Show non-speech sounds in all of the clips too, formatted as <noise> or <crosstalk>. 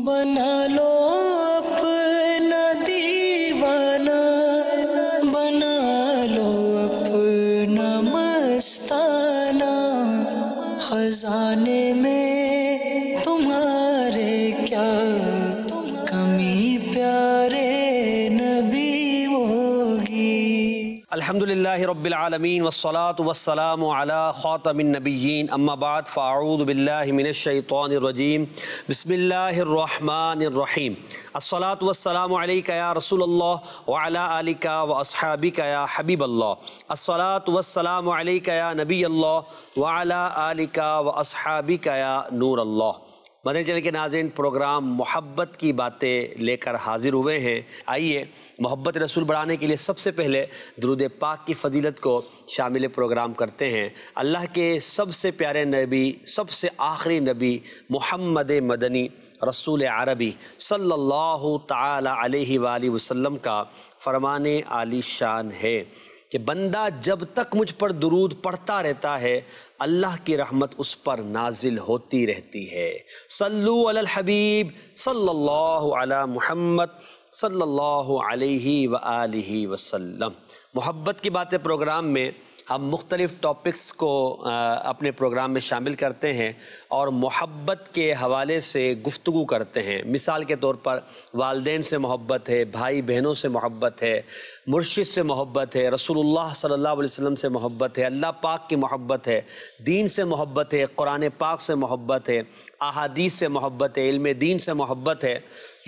बना लो अल्हम्दुलिल्लाह रब्बिलआलमीन वस्सलात वस्सलाम अला खातमिन नबिय्यीन अम्मा बाद फ़ाऊदु बिल्लाहि मिनश शैतानिर रजीम बिस्मिल्लाहिर रहमानिर रहीम अस्सलातु वस्सलाम अलैका या रसूलुल्लाह व अला आलिका व अस्हाबिका या हबीबल्लाह अस्सलातु वस्सलाम अलैका या नबी अल्लाह व अला आलिका व अस्हाबिका या नूर अल्लाह मदन चैनल के नाजिन प्रोग्राम मोहब्बत की बातें लेकर हाजिर हुए हैं आइए मोहब्बत रसूल बढ़ाने के लिए सबसे पहले दरुद पाक की फजीलत को शामिल प्रोग्राम करते हैं अल्लाह के सबसे प्यारे नबी सबसे आखिरी नबी मोहम्मद मदनी रसूल अरबी सल्लल्लाहु अलैहि वसल्लम का फरमान आली शान है कि बंदा जब तक मुझ पर दुरूद पढ़ता रहता है अल्लाह की रहमत उस पर नाजिल होती रहती है सल्लु अल हबीब सल्लल्लाहु अला मुहम्मद सल्लल्लाहु अलैहि व आलिहि वसल्लम मोहब्बत की बातें प्रोग्राम में हम मुख्तलिफ़ टॉपिक्स को अपने प्रोग्राम में शामिल करते हैं और मोहब्बत के हवाले से गुफ्तु करते हैं मिसाल के तौर पर वालदेन से मोहब्बत है भाई बहनों से मोहब्बत है मुर्शिद से मोहब्बत है रसूलुल्लाह सल्लल्लाहु अलैहि वसल्लम से मोहब्बत है अल्लाह पाक की मोहब्बत है दीन से मोहब्बत है कुरान पाक से मोहब्बत है अहादीस से मोहब्बत है इल्म दीन से मोहब्बत है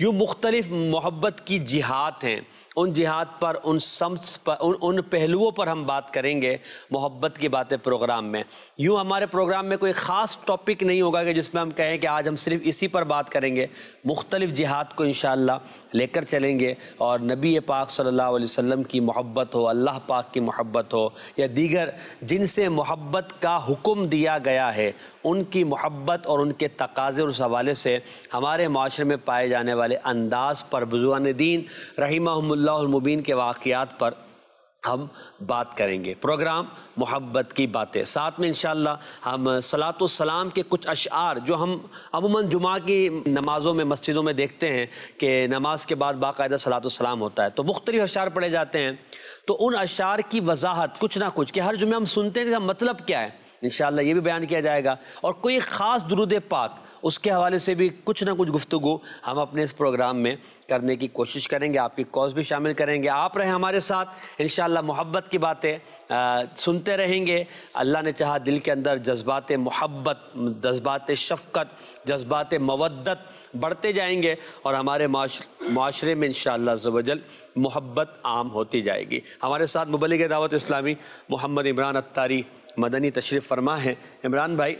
यूँ मुख्तलिफ़ मोहब्बत की जिहात हैं उन जिहाद पर उन सम्स पर उन उन पहलुओं पर हम बात करेंगे मोहब्बत की बातें प्रोग्राम में यूँ हमारे प्रोग्राम में कोई ख़ास टॉपिक नहीं होगा कि जिसमें हम कहें कि आज हम सिर्फ इसी पर बात करेंगे मुख्तलिफ़ जिहाद को इन लेकर चलेंगे और नबी पाक सल्ला वसम की मोहब्बत हो अल्लाह पाक की मोहब्बत हो या दीगर जिनसे मोहब्बत का हुक्म दिया गया है उनकी मोहब्बत और उनके तकाजे और उस हवाले से हमारे माशरे में पाए जाने वाले अंदाज पर बुजुआन दीन रही मुबीन के वाक़ात पर हम बात करेंगे प्रोग्राम मोहब्बत की बातें साथ में इन हम सलाम के कुछ अशार जो हम अमूमन जुमा की नमाज़ों में मस्जिदों में देखते हैं कि नमाज के बाद बाकायदा सलाम होता है तो मुख्तलिफ अशार पढ़े जाते हैं तो उन अशार की वजाहत कुछ ना कुछ कि हर जुमे हम सुनते हैं मतलब क्या है इन ये भी बयान किया जाएगा और कोई ख़ास दुरुद पाक उसके हवाले से भी कुछ ना कुछ गुफ्तु हम अपने इस प्रोग्राम में करने की कोशिश करेंगे आपकी कॉज भी शामिल करेंगे आप रहें हमारे साथ इन मोहब्बत की बातें सुनते रहेंगे अल्लाह ने चाहा दिल के अंदर जज्बात मोहब्बत जज्बात शफकत जज्बात मवदत बढ़ते जाएंगे और हमारे माशरे में इन शबल मोहब्बत आम होती जाएगी हमारे साथ मुबलिक दावत इस्लामी मोहम्मद इमरान अत्तारी मदनी तशरीफ़ फरमा है इमरान भाई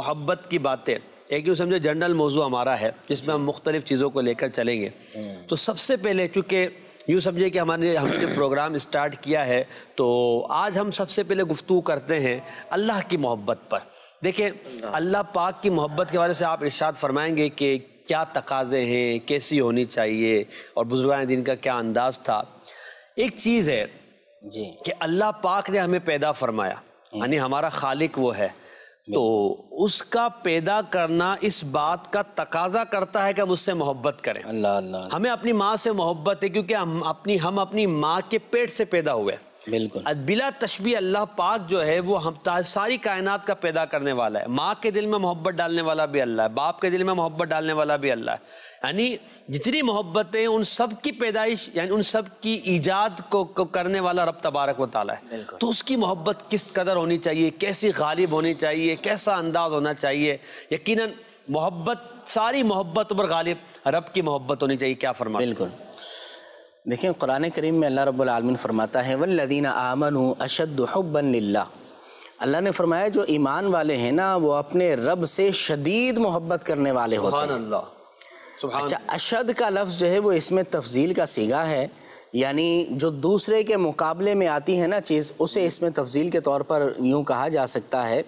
मोहब्बत की बातें एक यूँ समझो जनरल मौजू हमारा है जिसमें हम मुख्तलिफ चीज़ों को लेकर चलेंगे हम्म। तो सबसे पहले चूँकि यूँ समझे कि हमारे हमने जो प्रोग्राम स्टार्ट किया है तो आज हम सबसे पहले गुफ्तु करते हैं अल्लाह की मोहब्बत पर देखें अल्लाह पाक की मोहब्बत के बारे से आप इर्शाद फरमाएंगे कि क्या तकाजे हैं कैसी होनी चाहिए और बुजुर्गान दिन का क्या अंदाज था एक चीज़ है जी कि अल्लाह पाक ने हमें पैदा फरमाया हम्म। यानी हमारा खालिक वो है तो उसका पैदा करना इस बात का तकाजा करता है कि हम उससे मोहब्बत करें अल्लाह अल्लाह हमें अपनी माँ से मोहब्बत है क्योंकि हम अपनी हम अपनी माँ के पेट से पैदा हुए बिल्कुल बिला तशबी अल्लाह पाक जो है वो हम सारी कायनात का पैदा करने वाला है माँ के दिल में मोहब्बत डालने वाला भी अल्लाह है बाप के दिल में मोहब्बत डालने वाला भी अल्लाह है यानी जितनी मोहब्बतें उन सब की पैदाइश यानी उन सब की ईजाद को, को करने वाला रब तबारक वाली है तो उसकी मोहब्बत किस कदर होनी चाहिए कैसी गालिब होनी चाहिए कैसा अंदाज होना चाहिए यकीन मोहब्बत सारी मोहब्बत पर गालिब रब की मोहब्बत होनी चाहिए क्या फरमा बिल्कुल देखिए कुरान करीम में अल्लाह रबालमिन फ़रमाता है वल्लिन आमन अशदबनल्ला अल्लाह ने फरमाया जो ईमान वाले हैं ना वो अपने रब से शदीद मोहब्बत करने वाले होते हैं अच्छा अशद का लफ्ज़ जो है वो इसमें तफजील का सीगा है यानी जो दूसरे के मुकाबले में आती है ना चीज़ उसे इसमें तफजील के तौर पर यूं कहा जा सकता है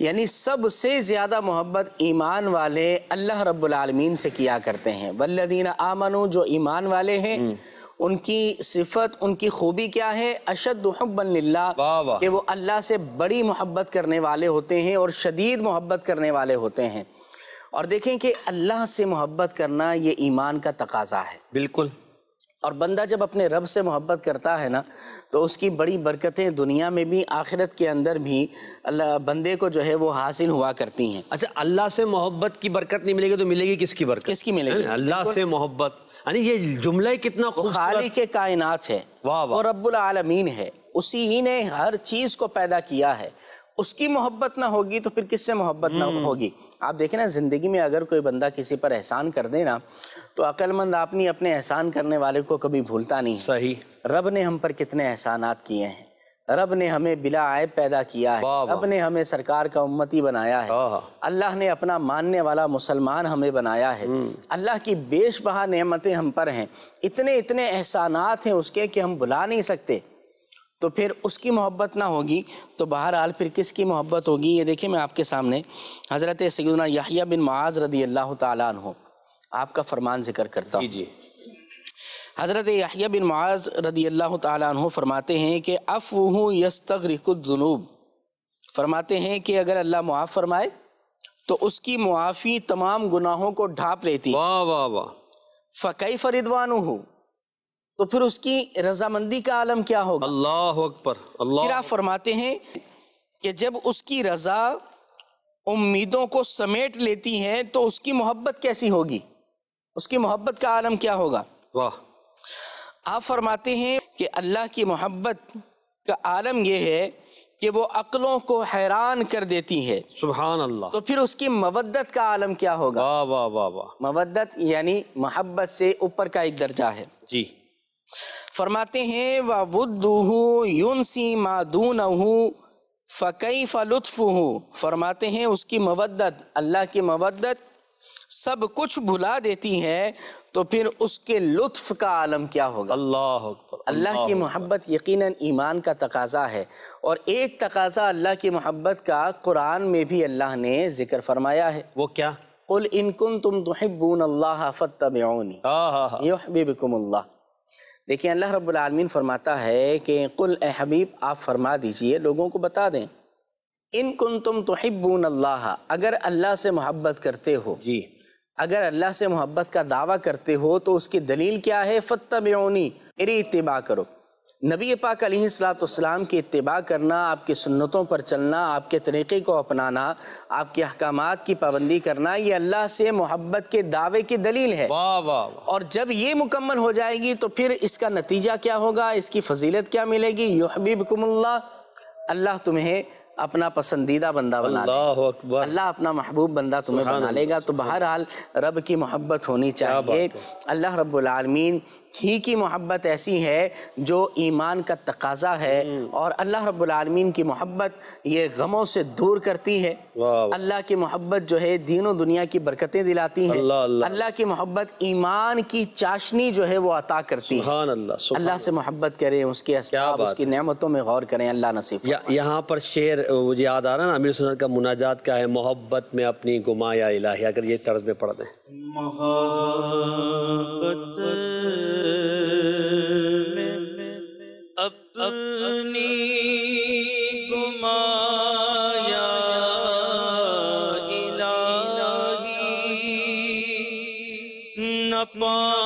यानी सबसे ज़्यादा मोहब्बत ईमान वाले अल्लाह रब्लमीन से किया करते हैं वल्लदीन आमनु जो ईमान वाले हैं हम्म। उनकी सिफत उनकी खूबी क्या है अशद के वो अल्लाह से बड़ी मोहब्बत करने वाले होते हैं और शदीद मोहब्बत करने वाले होते हैं और देखें कि अल्लाह से मोहब्बत करना ये ईमान का तकाजा है बिल्कुल और बंदा जब अपने रब से मोहब्बत करता है ना तो उसकी बड़ी बरकतें दुनिया में भी आखिरत के अंदर भी अल्लाह बंदे को जो है वो हासिल हुआ करती हैं अच्छा अल्लाह से मोहब्बत की बरकत नहीं मिलेगी तो मिलेगी किसकी बरकत किसकी मिलेगी अल्लाह से मोहब्बत यानी ये जुमला ही कितना खाली के कायनात है वाह वाह और रब्बुल आलमीन है उसी ही ने हर चीज़ को पैदा किया है उसकी मोहब्बत ना होगी तो फिर किससे मोहब्बत ना हम्म। होगी आप देखें ना ज़िंदगी में अगर कोई बंदा किसी पर एहसान कर दे ना तो अकलमंद आपने अपने एहसान करने वाले को कभी भूलता नहीं सही रब ने हम पर कितने एहसान किए हैं रब ने हमें बिला आयब पैदा किया है रब ने हमें सरकार का उम्मती बनाया है अल्लाह ने अपना मानने वाला मुसलमान हमें बनाया है हम्म। अल्लाह की बेशबहा नेमतें हम पर हैं इतने इतने एहसानात हैं उसके कि हम बुला नहीं सकते तो फिर उसकी मोहब्बत ना होगी तो बहरहाल फिर किसकी मोहब्बत होगी ये देखिए मैं आपके सामने हज़रत सैदा याहिया बिन माज रदी अल्लाह तु आपका फरमान ज़िक्र करता हूँ जी हज़रत याहिया बिन माज रदी अल्लाह तु फरमाते हैं कि अफ़ यस्तरकनूब फरमाते हैं कि अगर अल्लाह मुआफ़ फरमाए तो उसकी मुआफ़ी तमाम गुनाहों को ढाप लेती वाह वाह वाह फ़कई फरिदवान हूँ तो फिर उसकी रजामंदी का आलम क्या होगा अल्लाह अकबर अल्लाह फरमाते हैं कि जब उसकी रजा उम्मीदों को समेट लेती है तो उसकी मोहब्बत कैसी होगी उसकी मोहब्बत का आलम क्या होगा वाह आप फरमाते हैं कि अल्लाह की मोहब्बत का आलम यह है कि वो अकलों को हैरान कर देती है सुबह अल्लाह तो फिर उसकी मवद्दत का आलम क्या होगा वाह वाह वाह वाह मवद्दत यानी मोहब्बत से ऊपर का एक दर्जा है जी फरमाते हैं व वुद्दूह यूनसी मादून फ़कई फ़लुत्फ़ फरमाते हैं उसकी मवदत अल्लाह की मवदत सब कुछ भुला देती है तो फिर उसके लुत्फ का आलम क्या होगा अल्लाह अल्लाह की मोहब्बत यकीनन ईमान का तकाजा है और एक तकाजा अल्लाह की मोहब्बत का कुरान में भी अल्लाह ने जिक्र फरमाया है वो क्या कुल इनकुन तुम तो हिब्बून अल्लाह फ़तबनी युहबिबकुम अल्लाह देखिए अल्लाह रब्बुल फरमाता है कि कुल ए हबीब आप फरमा दीजिए लोगों को बता दें इन कुन तुम हिब्बून अल्लाह अगर अल्लाह से मोहब्बत करते हो जी अगर अल्लाह से मोहब्बत का दावा करते हो तो उसकी दलील क्या है फ़त्तबनी मेरी इतबा करो नबी पाक सलाम की इतबा करना आपकी सुन्नतों पर चलना आपके तरीक़े को अपनाना आपके अहकाम की पाबंदी करना ये अल्लाह से मोहब्बत के दावे की दलील है वाह वाह और जब ये मुकम्मल हो जाएगी तो फिर इसका नतीजा क्या होगा इसकी फजीलत क्या मिलेगी युहबीबकुमल्ला अल्लाह तुम्हें अपना पसंदीदा बंदा बना अल्लाह अल्लाह अपना महबूब बंदा तुम्हें बना लेगा तो बहरहाल रब की मोहब्बत होनी चाहिए अल्लाह रब्बुल रबालमीन ही की मोहब्बत ऐसी है जो ईमान का तकाजा है हम्म। और अल्लाह आलमीन की मोहब्बत ये गमों से दूर करती है अल्लाह की मोहब्बत जो है दीनों दुनिया की बरकतें दिलाती है अल्लाह की मोहब्बत ईमान की चाशनी जो है वो अता करती है अल्लाह से मोहब्बत करें उसके असबाब उसकी नमतों में गौर करें अल्लाह नसीब यहाँ पर शेर मुझे याद आ रहा है ना अमीर सुनत का मुनाजात का है मोहब्बत में अपनी गुमा या इलाही अगर ये तर्ज में पढ़ दें मोहब्बत अपनी गुमाया इलाही न पा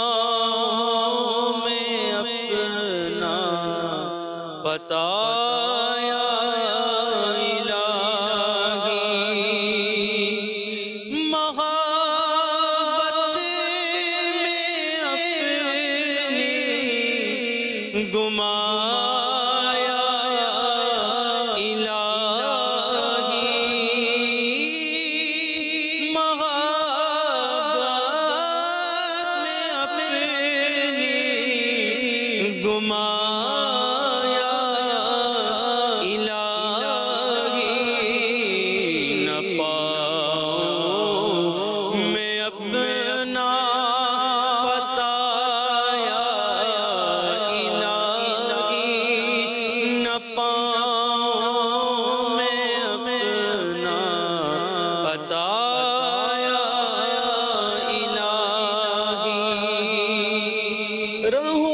人人都。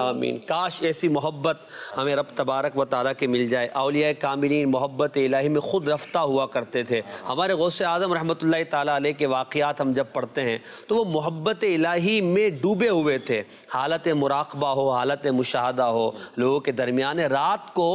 आमीन काश ऐसी मोहब्बत हमें रब तबारक व ताली के मिल जाए अलिया कामिलीन मोहब्बत इलाही में ख़ुद रफ्ता हुआ करते थे हमारे गौस आज़म रहमत ताली के वाक़ात हम जब पढ़ते हैं तो वो मोहब्बत इलाही में डूबे हुए थे हालत मुराकबा हो हालत मुशाह हो लोगों के दरमियान रात को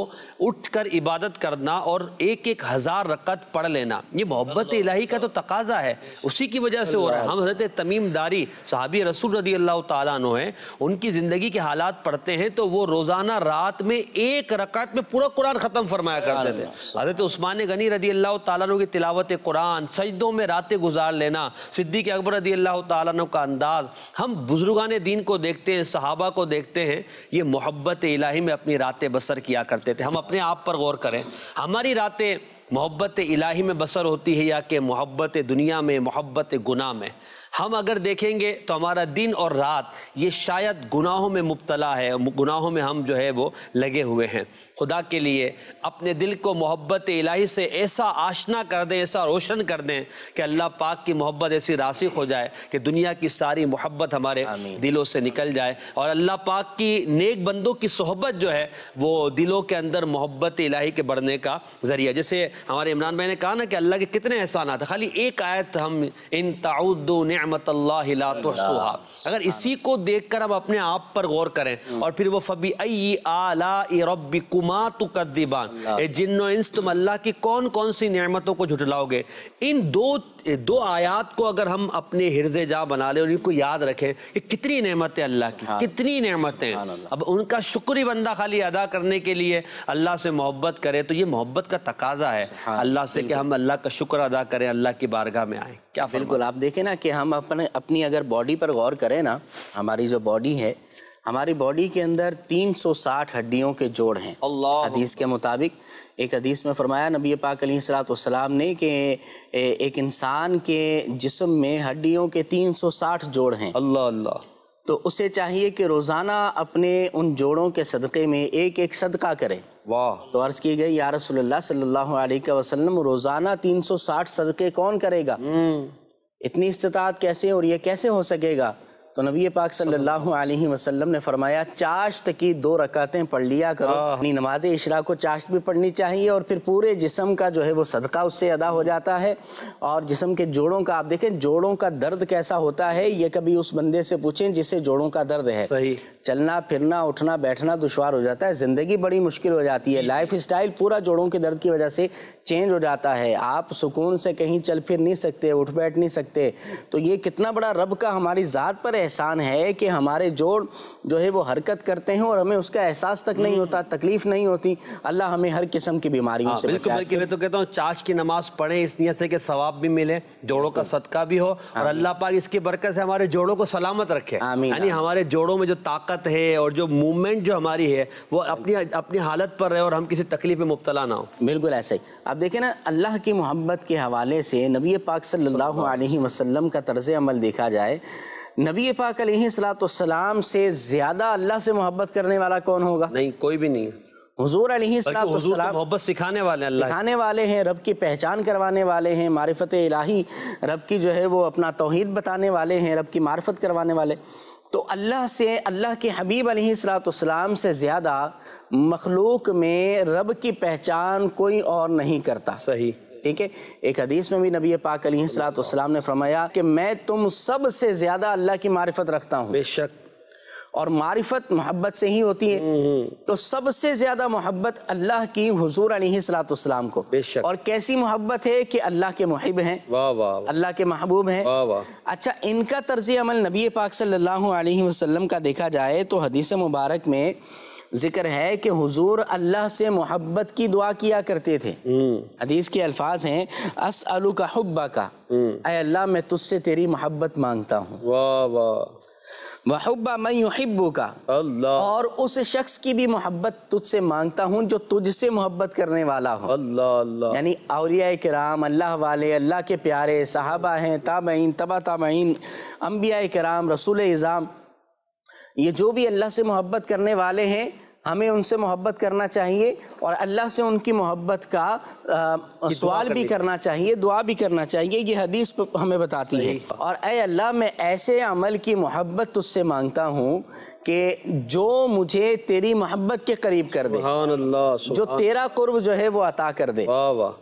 उठ कर इबादत करना और एक एक हज़ार रकत पढ़ लेना ये मोहब्बत इलाही का तो तकाजा है उसी की वजह से हो रहा है हम हजरत तमीम दारी साहबी रसूल रदी अल्लाह तुम है उनकी ज़िंदगी के हालात रात पढ़ते हैं तो वो रोज़ाना रात में एक रकत में पूरा कुरान ख़त्म फरमाया करते थे हज़रत उस्मान गनी रदी अल्लाह तु की तिलावत कुरान सजदों में रातें गुजार लेना सिद्दीक अकबर रदी अल्लाह तु का अंदाज़ हम बुजुर्गान दीन को देखते हैं सहाबा को देखते हैं ये मोहब्बत इलाही में अपनी रातें बसर किया करते थे हम अपने आप पर गौर करें हमारी रातें मोहब्बत इलाही में बसर होती है या कि मोहब्बत दुनिया में मोहब्बत गुना में हम अगर देखेंगे तो हमारा दिन और रात ये शायद गुनाहों में मुबतला है गुनाहों में हम जो है वो लगे हुए हैं खुदा के लिए अपने दिल को मोहब्बत इलाही से ऐसा आशना कर दें ऐसा रोशन कर दें कि अल्लाह पाक की मोहब्बत ऐसी रासिक हो जाए कि दुनिया की सारी मोहब्बत हमारे दिलों से निकल जाए और अल्लाह पाक की नेक बंदों की सोहबत जो है वो दिलों के अंदर मोहब्बत इलाही के बढ़ने का ज़रिया जैसे हमारे इमरान भाई ने कहा ना कि अल्लाह के कितने एहसान आते खाली एक आयत हम इन नमत लातुहा अगर इसी को देख कर हम अपने आप पर गौर करें हम्म। और फिर वो फ़बी अई आला कुम मा तुकद्दिबान जिन्नो इंस तुम अल्लाह की कौन कौन सी नियमतों को झुटलाओगे इन दो दो आयात को अगर हम अपने हिरजे जा बना लें और इनको याद रखें कि कितनी नेमतें अल्लाह की कितनी नेमतें अब उनका शुक्र ही बंदा खाली अदा करने के लिए अल्लाह से मोहब्बत करे तो ये मोहब्बत का तकाजा है अल्लाह से कि हम अल्लाह का शुक्र अदा करें अल्लाह की बारगाह में आए क्या बिल्कुल आप देखें ना कि हम अपने अपनी अगर बॉडी पर गौर करें ना हमारी जो बॉडी है हमारी बॉडी के अंदर 360 हड्डियों के जोड़ हैं अल्लाह हदीस के मुताबिक एक हदीस में फरमाया नबी पाक सलाम ने कि एक इंसान के जिस्म में हड्डियों के 360 जोड़ हैं अल्लाह अल्लाह तो उसे चाहिए कि रोज़ाना अपने उन जोड़ों के सदक़े में एक एक सदका करे वाह तो अर्ज़ की गई या रसोल्ला सल्लल्लाहु अलैहि वसल्लम रोज़ाना 360 सदक़े कौन करेगा हम्म। इतनी इस्तात कैसे और ये कैसे हो सकेगा तो नबी पाक सल्लल्लाहु अलैहि वसल्लम ने फरमाया चाश्त की दो रकातें पढ़ लिया करो अपनी नमाज इशरा को चाश्त भी पढ़नी चाहिए और फिर पूरे जिसम का जो है वो सदका उससे अदा हो जाता है और जिसम के जोड़ों का आप देखें जोड़ों का दर्द कैसा होता है ये कभी उस बंदे से पूछें जिसे जोड़ों का दर्द है चलना फिरना उठना बैठना दुशवार हो जाता है ज़िंदगी बड़ी मुश्किल हो जाती है लाइफ स्टाइल पूरा जोड़ों के दर्द की वजह से चेंज हो जाता है आप सुकून से कहीं चल फिर नहीं सकते उठ बैठ नहीं सकते तो ये कितना बड़ा रब का हमारी ज़ात पर एहसान है कि हमारे जोड़ जो है वो हरकत करते हैं और हमें उसका एहसास तक नहीं हम्म। होता तकलीफ़ नहीं होती अल्लाह हमें हर किस्म की बीमारियों हाँ, से मैं तो कहता हूँ चाश की नमाज़ पढ़े इस नियत से कि सवाब भी मिले जोड़ों का सदका भी हो और हाँ अल्लाह पाक इसकी बरकत से हमारे जोड़ों को सलामत रखे यानी हमारे जोड़ों में जो ताकत ताकत है और जो मूवमेंट जो हमारी है वो अपनी अपनी हालत पर रहे और हम किसी तकलीफ में मुबतला ना हो बिल्कुल ऐसा ही आप देखें ना अल्लाह की मोहब्बत के हवाले से नबी पाक सल्लल्लाहु अलैहि वसल्लम का तर्ज अमल देखा जाए नबी पाक सलाम से ज़्यादा अल्लाह से मोहब्बत करने वाला कौन होगा नहीं कोई भी नहीं हजूर तो मोहब्बत सिखाने वाले अल्लाह सिखाने वाले हैं रब की पहचान करवाने वाले हैं मारिफत इलाही रब की जो है वो अपना तोहहीद बताने वाले हैं रब की मार्फत करवाने वाले तो अल्लाह से अल्लाह के हबीब अलैहिस्सलाम से ज़्यादा मखलूक में रब की पहचान कोई और नहीं करता सही ठीक है एक हदीस में भी नबी पाक अलैहिस्सलाम ने फरमाया कि मैं तुम सब से ज़्यादा अल्लाह की मार्फत रखता हूँ बेशक और मारिफत मोहब्बत से ही होती है तो सबसे ज्यादा मोहब्बत अल्लाह की हजूर सलाम को और कैसी मोहब्बत है कि अल्लाह के मुहिब हैं अल्लाह के महबूब हैं अच्छा इनका तर्ज अमल नबी पाक सल्लल्लाहु अलैहि वसल्लम का देखा जाए तो हदीस मुबारक में जिक्र है कि हुजूर अल्लाह से मोहब्बत की दुआ किया करते थे हम्म। हदीस के अल्फाज हैं अस अलू का हब्बा का हम्म। अल्लाह मैं तुझसे तेरी मोहब्बत मांगता हूँ वाह वाह वहुब्बा मैं युहिब्बू का अल्लाह और उस शख्स की भी मोहब्बत तुझसे मांगता हूँ जो तुझसे मोहब्बत करने वाला हो अल्लाह अल्लाह यानी अलिया कराम अल्लाह वाले अल्लाह के प्यारे साहबा हैं ताबीन तबा ताबीन अम्बिया कराम रसूल इज़ाम ये जो भी अल्लाह से मोहब्बत करने वाले हैं हमें उनसे मोहब्बत करना चाहिए और अल्लाह से उनकी मोहब्बत का आ, सवाल भी करना चाहिए दुआ भी करना चाहिए ये हदीस हमें बताती है और अल्लाह मैं ऐसे अमल की मोहब्बत तुझसे मांगता हूँ कि जो मुझे तेरी मोहब्बत के करीब कर दे जो तेरा कुर्ब जो है वो अता कर दे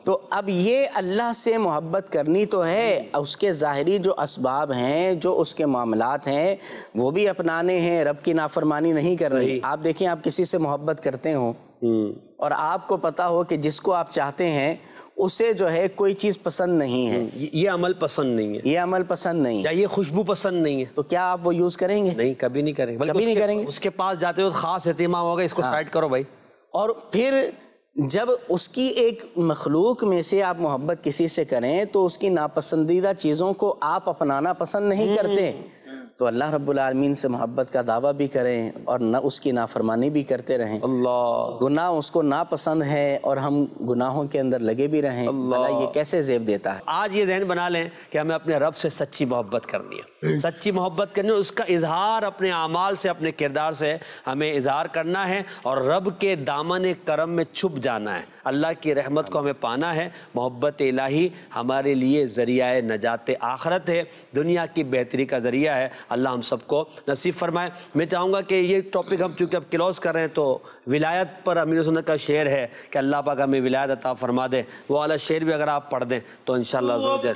तो अब ये अल्लाह से मोहब्बत करनी तो है हम्म। उसके ज़ाहरी जो इसबाब हैं जो उसके मामलात हैं वो भी अपनाने हैं रब की नाफरमानी नहीं कर रही आप देखें आप किसी से मोहब्बत करते हो हम्म। और आपको पता हो कि जिसको आप चाहते हैं उसे जो है कोई चीज़ पसंद नहीं है हम्म, ये अमल पसंद नहीं है ये अमल पसंद नहीं है ये खुशबू पसंद नहीं है तो क्या आप वो यूज़ करेंगे नहीं कभी नहीं करेंगे कभी नहीं करेंगे उसके पास जाते हो खास अहतमाम होगा इसको साइड हाँ। करो भाई और फिर जब उसकी एक मखलूक में से आप मोहब्बत किसी से करें तो उसकी नापसंदीदा चीज़ों को आप अपनाना पसंद नहीं हम्म। करते तो अल्लाह रब्बुल से मोहब्बत का दावा भी करें और न उसकी नाफरमानी भी करते रहें अल्लाह गुनाह उसको नापसंद है और हम गुनाहों के अंदर लगे भी रहें अल्लाह ये कैसे जेब देता है आज ये जहन बना लें कि हमें अपने रब से सच्ची मोहब्बत करनी है सच्ची मोहब्बत करनी है उसका इजहार अपने अमाल से अपने किरदार से हमें इजहार करना है और रब के दामन करम में छुप जाना है अल्लाह की रहमत को हमें पाना है मोहब्बत इलाही हमारे लिए ज़रिया नजात आखरत है दुनिया की बेहतरी का ज़रिया है अल्लाह हम सबको नसीब फरमाए मैं चाहूँगा कि ये टॉपिक हम चूँकि अब क्लोज़ कर रहे हैं तो विलायत पर अमीर सुन्नत का शेर है कि अल्लाह पाक हमें विलायत अता फरमा दे वो वाला शेर भी अगर आप पढ़ दें तो इन शाला हाँ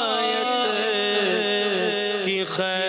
हाँ खैर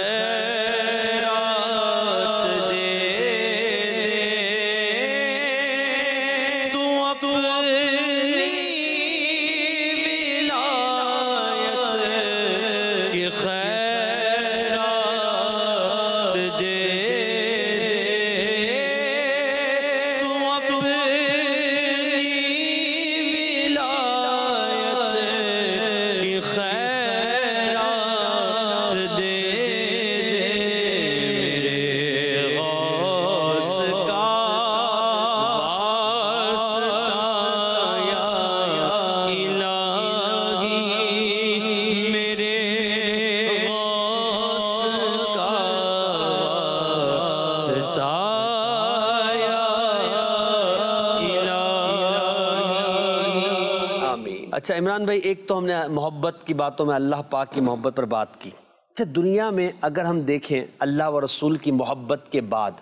अच्छा इमरान भाई एक तो हमने मोहब्बत की बातों में अल्लाह पाक की मोहब्बत पर बात की अच्छा दुनिया में अगर हम देखें अल्लाह व रसूल की मोहब्बत के बाद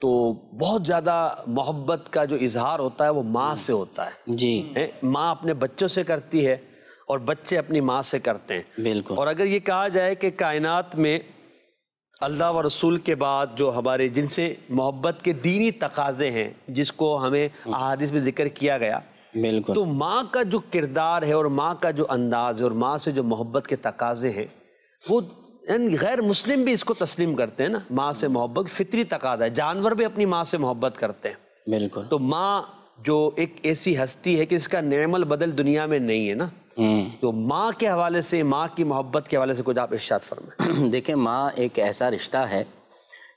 तो बहुत ज़्यादा मोहब्बत का जो इजहार होता है वो माँ से होता है जी माँ अपने बच्चों से करती है और बच्चे अपनी माँ से करते हैं बिल्कुल और अगर ये कहा जाए कि कायनात में अल्लाह व रसूल के बाद जो हमारे जिनसे मोहब्बत के दीनी तकाजे हैं जिसको हमें अहादिस में जिक्र किया गया बिल्कुल तो माँ का जो किरदार है और माँ का जो अंदाज है और माँ से जो मोहब्बत के तकाजे हैं वो यानी गैर मुस्लिम भी इसको तस्लीम करते हैं ना माँ से मोहब्बत फितरी तकाजा है जानवर भी अपनी माँ से मोहब्बत करते हैं बिल्कुल तो माँ जो एक ऐसी हस्ती है कि इसका नमल बदल दुनिया में नहीं है ना हम्म। तो माँ के हवाले से माँ की मोहब्बत के हवाले से कुछ आप इर्शाद फरमाएं <clears throat> देखिए माँ एक ऐसा रिश्ता है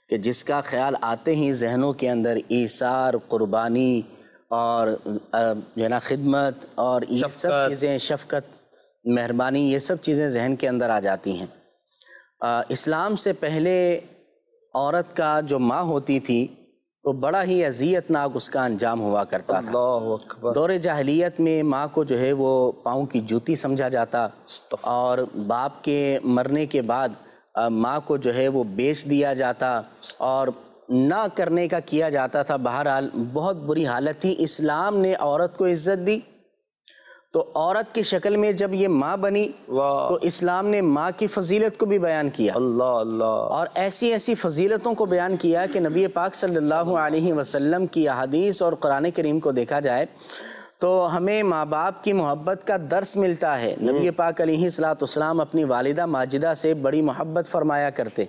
कि जिसका ख्याल आते ही जहनों के अंदर ईसार क़ुरबानी और जो है ना खिदमत और ये सब चीज़ें शफकत मेहरबानी ये सब चीज़ें जहन के अंदर आ जाती हैं इस्लाम से पहले औरत का जो माँ होती थी तो बड़ा ही अजियतनाक उसका अंजाम हुआ करता था दौर जाहलीत में माँ को जो है वो पाँव की जूती समझा जाता और बाप के मरने के बाद माँ को जो है वो बेच दिया जाता और ना करने का किया जाता था बहरहाल बहुत बुरी हालत थी इस्लाम ने औरत को इज्जत दी तो औरत की शक्ल में जब ये माँ बनी तो इस्लाम ने माँ की फजीलत को भी बयान किया अल्लाह अल्लाह और ऐसी ऐसी फजीलतों को बयान किया कि नबी पाक सल्लल्लाहु अलैहि वसल्लम की अहदीस और कुरान करीम को देखा जाए तो हमें माँ बाप की मोहब्बत का दर्स मिलता है हम्म। नबी पाक सलाम अपनी वालिदा माजिदा से बड़ी मोहब्बत फरमाया करते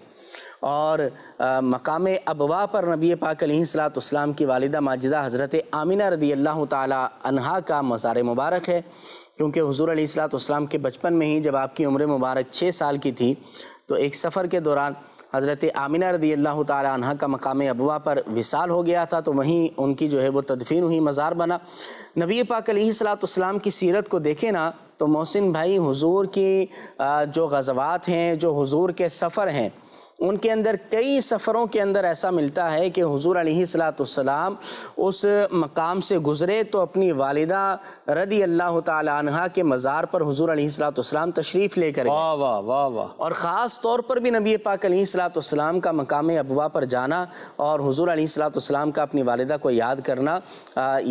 और मकाम अबवा पर नबी पाक सलाम की वालदा माजिदा हज़रत आमिना रदी अल्लाह तहा का मज़ार मुबारक है क्योंकि हजूर सलाम के बचपन में ही जब आपकी उम्र मुबारक छः साल की थी तो एक सफ़र के दौरान हज़रत आमिना रदी अल्लाह तहा का मकाम अबवा पर विसाल हो गया था तो वहीं उनकी जो है वो तदफीन हुई मज़ार बना नबी पाक सलाम की सीरत को देखें ना तो मोहसिन भाई हुजूर की जो गजवात हैं जो हुजूर के सफ़र हैं उनके अंदर कई सफ़रों के अंदर ऐसा मिलता है कि हजूर सलाम उस मकाम से गुज़रे तो अपनी वालदा रदी अल्लाह तहा के मज़ार पर हजूर सलाम तशरीफ़ लेकर वाह वाह वाह और ख़ास तौर पर भी नबी पाक सलाम का मकाम अबवा पर जाना और हजूर सलाम का अपनी वालदा को याद करना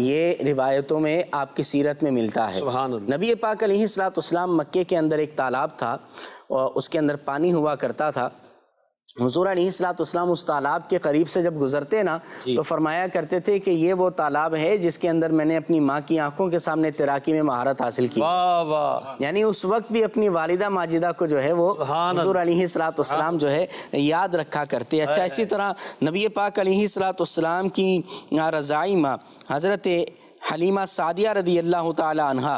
ये रिवायतों में आपकी सीरत में मिलता है नबी पाक सलाम मक् के अंदर एक तालाब था उसके अंदर पानी हुआ करता था हजूर अलीसलाम उस तालाब के करीब से जब गुजरते ना तो फरमाया करते थे कि ये वो तालाब है जिसके अंदर मैंने अपनी माँ की आंखों के सामने तैराकी में महारत हासिल की वाह वाह यानी उस वक्त भी अपनी वालिदा माजिदा को जो है वो हजूर अलीसलाम हाँ। जो है याद रखा करते अच्छा इसी तरह नबी पाक अलीसलाम की रज़ाई माँ हज़रत हलीमा सादिया रदी अल्लाह तहा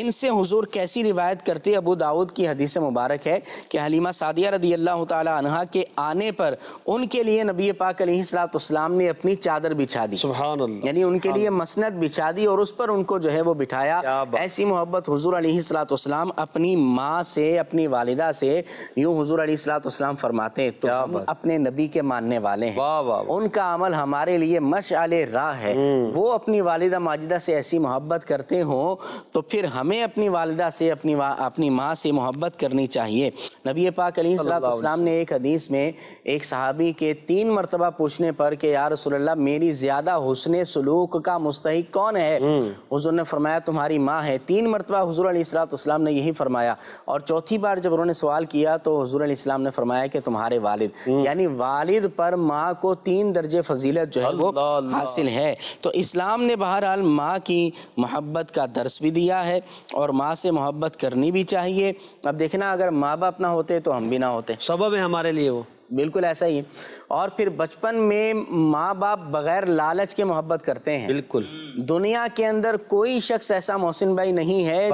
इनसे हुजूर कैसी रिवायत करते अबू दाऊद की हदीस मुबारक है कि हलीमा सादिया रदी अल्लाह तहा के आने पर उनके लिए नबी पाक सलाम ने अपनी चादर बिछा दी यानी उनके लिए मसनत बिछा दी और उस पर उनको जो है वो बिठाया ऐसी मोहब्बत हजूर अलीसलाम अपनी माँ से अपनी वालिदा से यूँ हजूर सलाम फरमाते हैं तो अपने नबी के मानने वाले हैं उनका अमल हमारे लिए मश राह है हम्म। वो अपनी वालिदा वालदा से ऐसी मोहब्बत करते हो तो फिर हमें अपनी वालदा से अपनी अपनी माँ से मोहब्बत करनी चाहिए नबी पाक अलीम ने एक हदीस में एक सहाबी के तीन मरतबा पूछने पर कि यार रसोल्ला मेरी ज़्यादा हुसन सलूक का मुस्तक कौन है हजूर हम्म। ने फरमाया तुम्हारी माँ है तीन मरतबा हजूर अलीसलाम ने यही फरमाया और चौथी बार जब उन्होंने सवाल किया तो हजूर अलीसलाम ने फरमाया कि तुम्हारे वालिद हम्म। यानी वालिद पर माँ को तीन दर्जे फजीलत जो है वो हासिल है तो इस्लाम ने बहरहाल बहरहाल माँ की मोहब्बत का दर्स भी दिया है और माँ से मोहब्बत करनी भी चाहिए अब देखना अगर माँ बाप ना होते तो हम भी ना होते सबब है हमारे लिए वो बिल्कुल ऐसा ही और फिर बचपन में माँ बाप बगैर लालच के मोहब्बत करते हैं बिल्कुल दुनिया के अंदर कोई शख्स ऐसा मोहसिन भाई नहीं है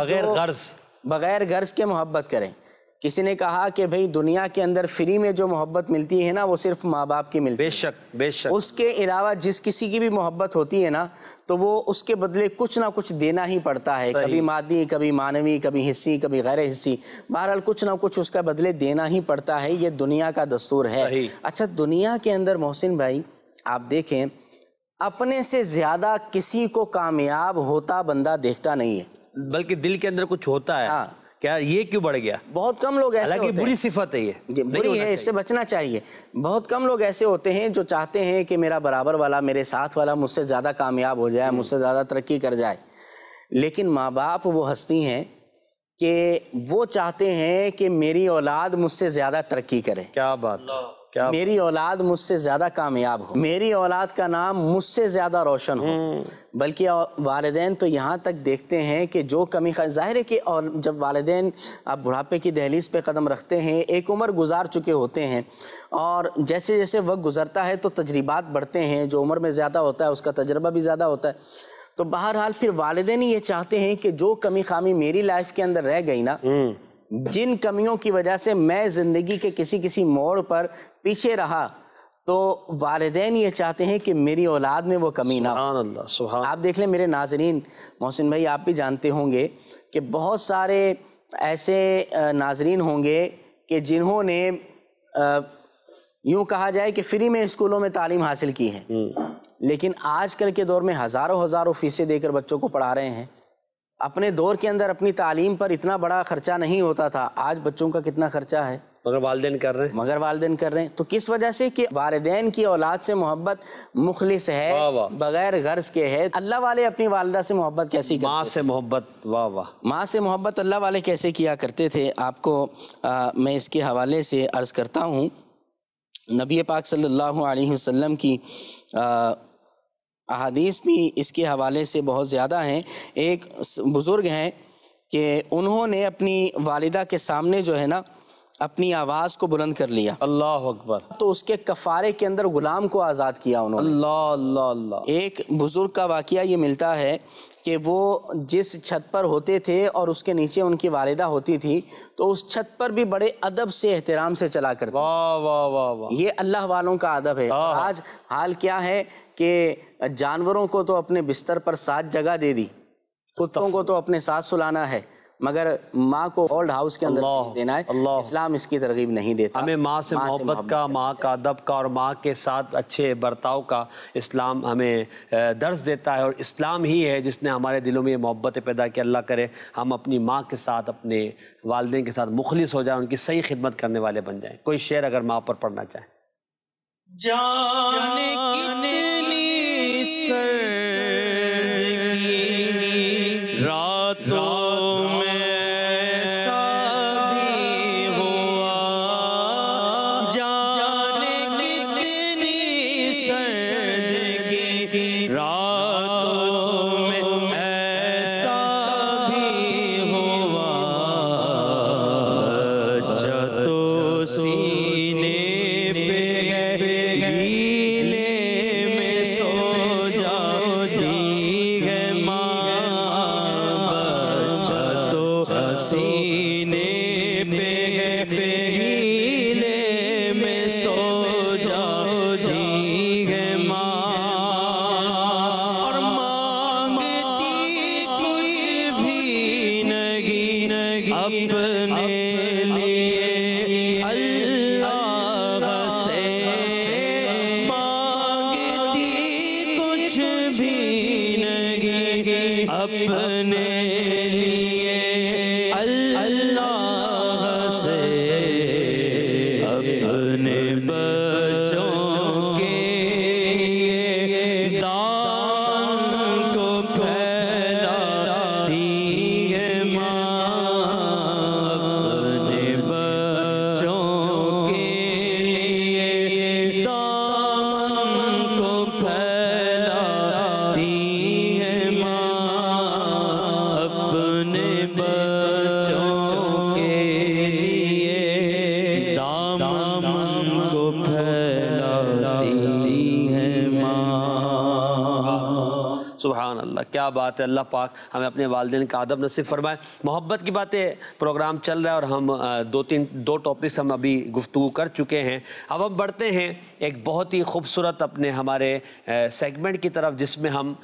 बगैर गर्ज के मोहब्बत करें किसी ने कहा कि भाई दुनिया के अंदर फ्री में जो मोहब्बत मिलती है ना वो सिर्फ माँ बाप की मिलती बेशक बेशक उसके अलावा जिस किसी की भी मोहब्बत होती है ना तो वो उसके बदले कुछ ना कुछ देना ही पड़ता है कभी मादी कभी मानवी कभी हिस्सी कभी गैर हिस्सी बहरहाल कुछ ना कुछ उसका बदले देना ही पड़ता है ये दुनिया का दस्तूर है अच्छा दुनिया के अंदर मोहसिन भाई आप देखें अपने से ज़्यादा किसी को कामयाब होता बंदा देखता नहीं है बल्कि दिल के अंदर कुछ होता है हाँ क्या ये क्यों बढ़ गया बहुत कम लोग ऐसे होते बुरी सिफत है ये बुरी है इससे बचना चाहिए बहुत कम लोग ऐसे होते हैं जो चाहते हैं कि मेरा बराबर वाला मेरे साथ वाला मुझसे ज़्यादा कामयाब हो जाए हम्म। मुझसे ज़्यादा तरक्की कर जाए लेकिन माँ बाप वो हस्ती हैं कि वो चाहते हैं कि मेरी औलाद मुझसे ज़्यादा तरक्की करे क्या बात क्या मेरी औलाद मुझसे ज़्यादा कामयाब हो मेरी औलाद का नाम मुझसे ज़्यादा रोशन हो हम्म। बल्कि वालदेन तो यहाँ तक देखते हैं कि जो कमी ज़ाहिर है कि और जब वालदेन आप बुढ़ापे की दहलीज पे कदम रखते हैं एक उम्र गुजार चुके होते हैं और जैसे जैसे वक्त गुजरता है तो तजर्बात बढ़ते हैं जो उम्र में ज़्यादा होता है उसका तजर्बा भी ज़्यादा होता है तो बहरहाल फिर ही ये चाहते हैं कि जो कमी खामी मेरी लाइफ के अंदर रह गई ना हम्म। जिन कमियों की वजह से मैं ज़िंदगी के किसी किसी मोड़ पर पीछे रहा तो वालदेन ये चाहते हैं कि मेरी औलाद में वो कमी ना हो आप देख लें मेरे नाजरीन मोहसिन भाई आप भी जानते होंगे कि बहुत सारे ऐसे नाजरीन होंगे कि जिन्होंने यूँ कहा जाए कि फ्री में स्कूलों में तालीम हासिल की है हम्म। लेकिन आजकल के दौर में हज़ारों हज़ारों फीसें देकर बच्चों को पढ़ा रहे हैं अपने दौर के अंदर अपनी तालीम पर इतना बड़ा खर्चा नहीं होता था आज बच्चों का कितना खर्चा है मगर वाले कर रहे हैं मगर वाले कर रहे हैं तो किस वजह से कि वालदे की औलाद से मोहब्बत मुखलिस है बगैर गर्ज के है अल्लाह वाले अपनी वालदा से मोहब्बत कैसी माँ से मोहब्बत वाह वाह माँ से मोहब्बत अल्लाह वाले कैसे किया करते थे आपको आ, मैं इसके हवाले से अर्ज़ करता हूँ नबी पाक सल्लल्लाहु अलैहि वसल्लम की अहादीस भी इसके हवाले से बहुत ज़्यादा हैं एक बुज़ुर्ग हैं कि उन्होंने अपनी वालिदा के सामने जो है ना अपनी आवाज़ को बुलंद कर लिया अल्लाह अकबर तो उसके कफ़ारे के अंदर ग़ुलाम को आज़ाद किया उन्होंने अल्लाह अल्लाह अल्लाह एक बुज़ुर्ग का वाक़ ये मिलता है कि वो जिस छत पर होते थे और उसके नीचे उनकी वालिदा होती थी तो उस छत पर भी बड़े अदब से एहतराम से चला करते वाह वाह वाह वाह ये अल्लाह वालों का अदब है आज हाल क्या है कि जानवरों को तो अपने बिस्तर पर सात जगह दे दी कुत्तों को तो अपने साथ सुलाना है मगर माँ को ओल्ड हाउस के अंदर देना है इस्लाम इसकी तरगीब नहीं देता हमें माँ से मोहब्बत का माँ का अदब का और माँ के साथ अच्छे बर्ताव का इस्लाम हमें दर्ज देता है और इस्लाम ही है जिसने हमारे दिलों में ये पैदा की अल्लाह करे हम अपनी माँ के साथ अपने वालदे के साथ मुखलिस हो जाए उनकी सही खिदमत करने वाले बन जाए कोई शेर अगर माँ पर पढ़ना चाहे जाने, जाने क्या बात है अल्लाह पाक हमें अपने वालदे का अदब नसीब फरमाए मोहब्बत की बातें प्रोग्राम चल रहा है और हम दो तीन दो टॉपिक्स हम अभी गुफ्तु कर चुके हैं अब हम बढ़ते हैं एक बहुत ही खूबसूरत अपने हमारे सेगमेंट की तरफ जिसमें हम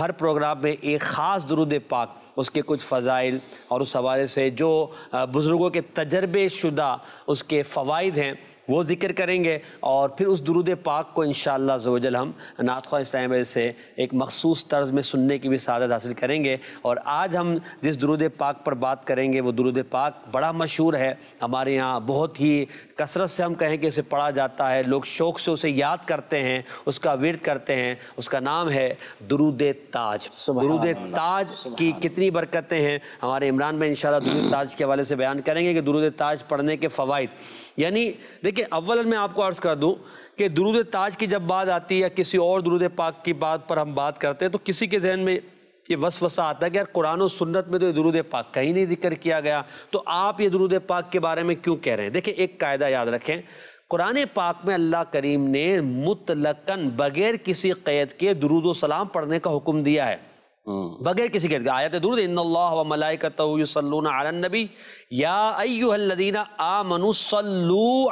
हर प्रोग्राम में एक ख़ास दरुद पाक उसके कुछ फ़जाइल और उस हवाले से जो बुज़ुर्गों के तजर्बे शुदा उसके फ़वाद हैं वो ज़िक्र करेंगे और फिर उस दुरुद पाक को इन शजल हम नातखा इस्लाम से एक मखसूस तर्ज में सुनने की भी सादत हासिल करेंगे और आज हम जिस दुरुद पाक पर बात करेंगे वो दुरुद पाक बड़ा मशहूर है हमारे यहाँ बहुत ही कसरत से हम कहें कि उसे पढ़ा जाता है लोग शौक़ से उसे याद करते हैं उसका विरद करते हैं उसका नाम है दुरुद ताज दुरुद ताज की कितनी बरकतें हैं हमारे इमरान में इन शुरुद ताज के हवाले से बयान करेंगे कि दुरुद ताज पढ़ने के फ़वाद यानी देखिए अव्वल मैं आपको अर्ज़ कर दूं कि दुरूद ताज की जब बात आती है या किसी और दरूद पाक की बात पर हम बात करते हैं तो किसी के जहन में ये वस वसा आता है कि यार कुरान और सुन्नत में तो ये दरूद पाक कहीं नहीं जिक्र किया गया तो आप ये दरूद पाक के बारे में क्यों कह रहे हैं देखिए एक कायदा याद रखें कुरान पाक में अल्लाह करीम ने मुतलकन बग़ैर किसी क़ैद के दरुद सलाम पढ़ने का हुक्म दिया है Hmm. बगैर किसी के आयत दूर इन्नबी यादीना आ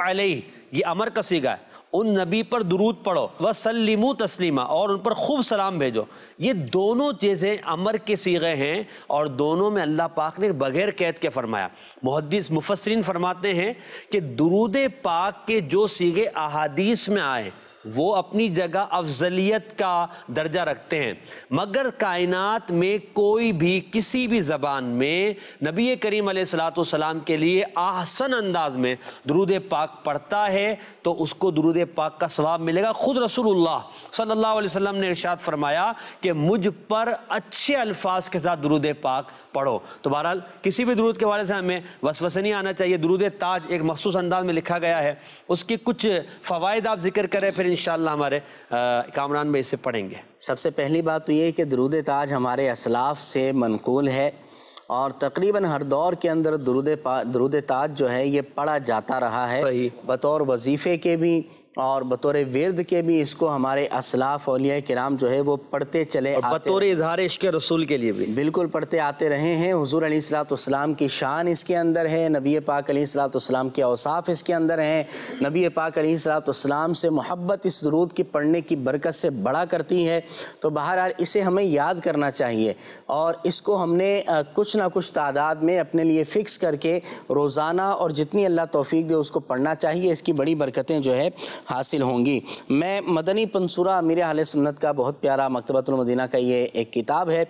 अल ये अमर का सीगा उन नबी पर दुरूद पढ़ो व सलीमु तस्लीमा और उन पर खूब सलाम भेजो ये दोनों चीज़ें अमर के सीगे हैं और दोनों में अल्लाह पाक ने बग़ैर कैद के फरमाया मुहदस मुफसरिन फरमाते हैं कि दुरूद पाक के जो सीगे अहादीस में आए वो अपनी जगह अफजलियत का दर्जा रखते हैं मगर कायनात में कोई भी किसी भी ज़बान में नबी करीम सलाम के लिए आसन अंदाज में दरूद पाक पढ़ता है तो उसको दरूद पाक का स्वाब मिलेगा ख़ुद रसूलुल्लाह सल्लल्लाहु अलैहि वसल्लम ने इरशाद फरमाया कि मुझ पर अच्छे अल्फाज के साथ दरूद पाक पढ़ो तो बहरहाल किसी भी दरूद के बारे से हमें वसवसनी आना चाहिए दरूद ताज एक मखसूस अंदाज में लिखा गया है उसकी कुछ फ़वाद आप जिक्र करें फिर इन हमारे कामरान में इसे पढ़ेंगे सबसे पहली बात तो ये कि दरूद ताज हमारे असलाफ से मनकूल है और तकरीबन हर दौर के अंदर दरूद दरुद ताज जो है ये पढ़ा जाता रहा है बतौर वजीफ़े के भी और बतौर वर्द के भी इसको हमारे असलाफ अलिया कराम जो है वो पढ़ते चले बतौर इजहार इश्क रसूल के लिए भी बिल्कुल पढ़ते आते रहे हैं हजूर अलीसलाम की शान इसके अंदर है नबी पाक अलीसलाम के अवसाफ इसके अंदर हैं नबी पाक अलीसलाम से मोहब्बत इस दरूद की पढ़ने की बरकत से बड़ा करती है तो बहरहाल इसे हमें याद करना चाहिए और इसको हमने कुछ ना कुछ तादाद में अपने लिए फ़िक्स करके रोज़ाना और जितनी अल्लाह तोफ़ी दे उसको पढ़ना चाहिए इसकी बड़ी बरकतें जो है हासिल होंगी मैं मदनी पंसूरा अमीर हाल सुन्नत का बहुत प्यारा मकतबतुलमदीना का ये एक किताब है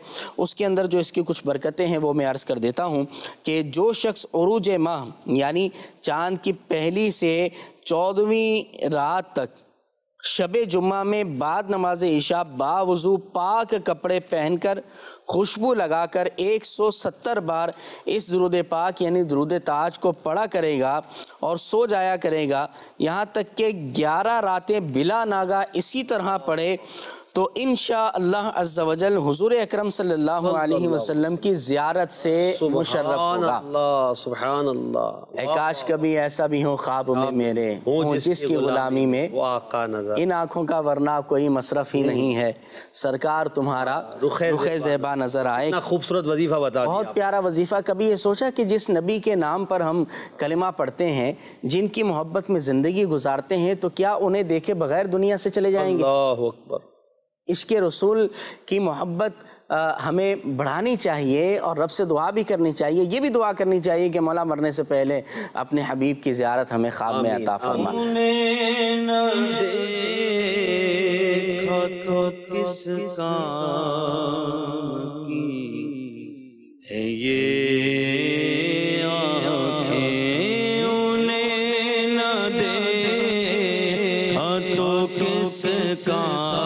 उसके अंदर जो इसकी कुछ बरकतें हैं वो मैं अर्ज़ कर देता हूँ कि जो शख्स अरूज माह यानी चांद की पहली से चौदहवीं रात तक शब जुम्मा में बाद नमाज ईशा बावजू पाक कपड़े पहनकर खुशबू लगाकर 170 बार इस दरुद पाक यानी दरुद ताज को पढ़ा करेगा और सो जाया करेगा यहाँ तक कि 11 रातें बिला नागा इसी तरह पढ़े तो इन शाह अजल हजूर अक्रम सल्लल्लाहु की ज़्यारत से मुशर्रफ होगा काश कभी ऐसा भी हो ख्वाब में मेरे जिसकी गुलामी में इन आँखों का वरना कोई मशरफ ही नहीं है सरकार तुम्हारा रुख जहबा नजर आए खूबसूरत वजीफा बता बहुत प्यारा वजीफा कभी ये सोचा कि जिस नबी के नाम पर हम कलिमा पढ़ते हैं जिनकी मोहब्बत में ज़िंदगी गुजारते हैं तो क्या उन्हें देखे बगैर दुनिया से चले जाएंगे इश्क रसूल की मोहब्बत हमें बढ़ानी चाहिए और रब से दुआ भी करनी चाहिए ये भी दुआ करनी चाहिए कि मौला मरने से पहले अपने हबीब की ज़्यारत हमें ख्वाब में अता फरमा तो किस काम की है ये उन्हें न दे तो किस काम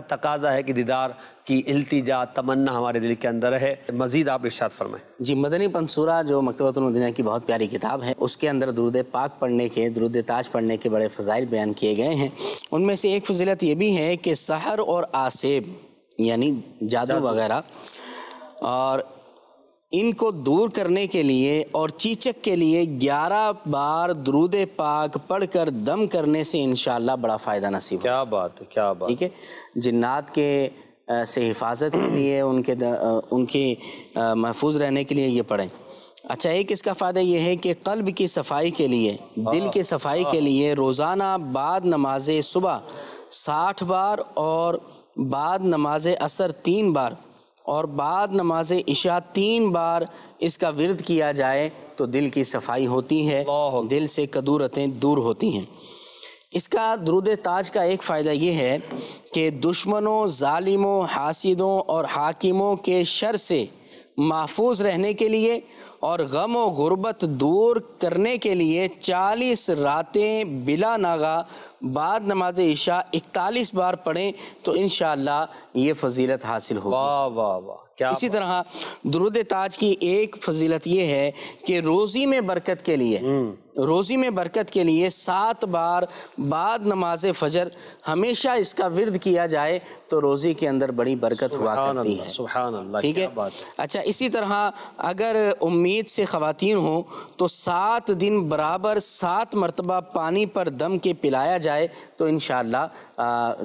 का तकाजा है कि दीदार की अल्तजा तमन्ना हमारे दिल के अंदर है मजीद आप इर्शाद फरमाएं जी मदनी पंसूरा जो मकतबतुलमदीना की बहुत प्यारी किताब है उसके अंदर दरुद पाक पढ़ने के दरुद ताज पढ़ने के बड़े फ़जाइल बयान किए गए हैं उनमें से एक फजीलत ये भी है कि सहर और आसेब यानी जादू वगैरह और इनको दूर करने के लिए और चीचक के लिए 11 बार दरूद पाक पढ़कर दम करने से इन बड़ा फ़ायदा नसीब क्या बात है क्या बात ठीक है जिन्नात के से हिफाजत के लिए उनके उनके महफूज रहने के लिए ये पढ़ें अच्छा एक इसका फ़ायदा यह है कि कल्ब की सफाई के लिए दिल हाँ, की सफाई हाँ। के लिए रोज़ाना बाद नमाज सुबह साठ बार और बाद नमाज असर तीन बार और बाद नमाज इशा तीन बार इसका विरद किया जाए तो दिल की सफाई होती है दिल से कदूरतें दूर होती हैं इसका दरुद ताज का एक फ़ायदा ये है कि दुश्मनों ालिमों हासिदों और हाकिमों के शर से महफूज रहने के लिए और गम व गुरबत दूर करने के लिए चालीस रातें बिला नागा बाद नमाज ईशा इकतालीस बार पढ़ें तो इन ये फजीलत हासिल हो वाह वाह वाह क्या इसी तरह दुरुद ताज की एक फजीलत ये है कि रोज़ी में बरकत के लिए हम्म। रोज़ी में बरकत के लिए सात बार बाद नमाज फजर हमेशा इसका विरद किया जाए तो रोज़ी के अंदर बड़ी बरकत हुआ करती है ठीक है अच्छा इसी तरह अगर उम्मीद से ख़वातीन हों तो सात दिन बराबर सात मरतबा पानी पर दम के पिलाया जाए तो इन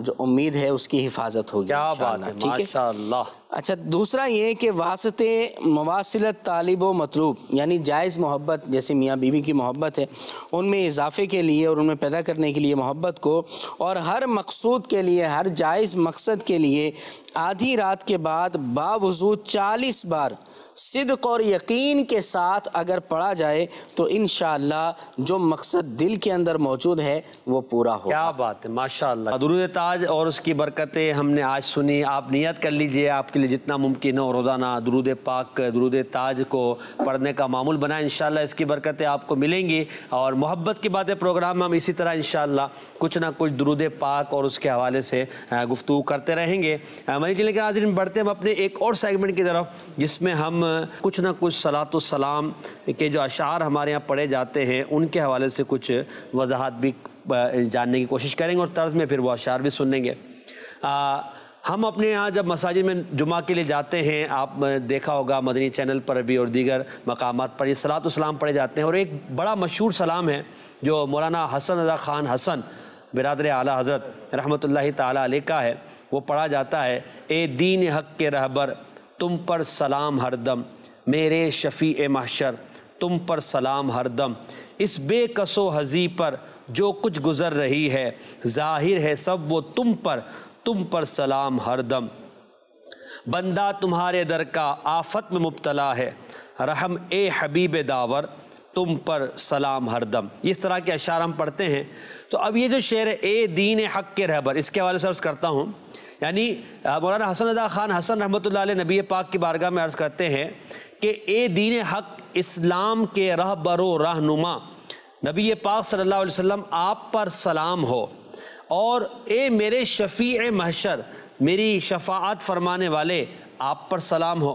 जो उम्मीद है उसकी हिफाजत होगी क्या बात है ठीक है अच्छा दूसरा ये कि वास्ते मवासिलत तालिब व मतलूब यानी जायज़ मोहब्बत जैसे मियाँ बीवी की मोहब्बत कायनात है उनमें इजाफे के लिए और उनमें पैदा करने के लिए मोहब्बत को और हर मकसूद के लिए हर जायज़ मकसद के लिए आधी रात के बाद बावजूद चालीस बार सिद्क और यकीन के साथ अगर पढ़ा जाए तो इन जो मकसद दिल के अंदर मौजूद है वो पूरा हो क्या बात है माशा दुरुद ताज और उसकी बरकतें हमने आज सुनी आप नियत कर लीजिए आपके लिए जितना मुमकिन हो रोज़ाना दरुद पाक दरुद ताज को पढ़ने का मामूल बनाए इन इसकी बरकतें आपको मिलेंगी और मोहब्बत की बातें प्रोग्राम में हम इसी तरह इन कुछ ना कुछ दरुद पाक और उसके हवाले से गुफ्तु करते रहेंगे मनी जी लेकिन आज दिन बढ़ते हम अपने एक और सेगमेंट की तरफ जिसमें हम कुछ ना कुछ सलात सलाम के जो अशार हमारे यहाँ पढ़े जाते हैं उनके हवाले से कुछ वजाहत भी जानने की कोशिश करेंगे और तर्ज में फिर वो अशार भी सुनेंगे आ, हम अपने यहाँ जब मसाजिद में जुमा के लिए जाते हैं आप देखा होगा मदनी चैनल पर भी और दीगर मकाम पर ये सलात सलाम पढ़े जाते हैं और एक बड़ा मशहूर सलाम है जो मौलाना हसन रजा ख़ान हसन बिरादर आला हज़रत रहमत ला का है वो पढ़ा जाता है ए दीन हक के रहबर तुम पर सलाम हरदम मेरे शफी ए महशर तुम पर सलाम हरदम इस बेकसो हजी पर जो कुछ गुज़र रही है जाहिर है सब वो तुम पर तुम पर सलाम हरदम बंदा तुम्हारे दर का आफत में मुबतला है रहम ए हबीब दावर तुम पर सलाम हरदम इस तरह के अशार हम पढ़ते हैं तो अब ये जो शेर ए दीन हक के रहबर इसके हवाले से अर्ज़ करता हूँ यानी मौलाना हसन रजा ख़ान हसन रहमत नबी पाक की बारगाह में अर्ज़ करते हैं कि ए दीन हक इस्लाम के रह बरो रहनुमा नबी पाक सल्लल्लाहु अलैहि वसल्लम आप पर सलाम हो और ए मेरे शफ़ी महशर मेरी शफात फरमाने वाले आप पर सलाम हो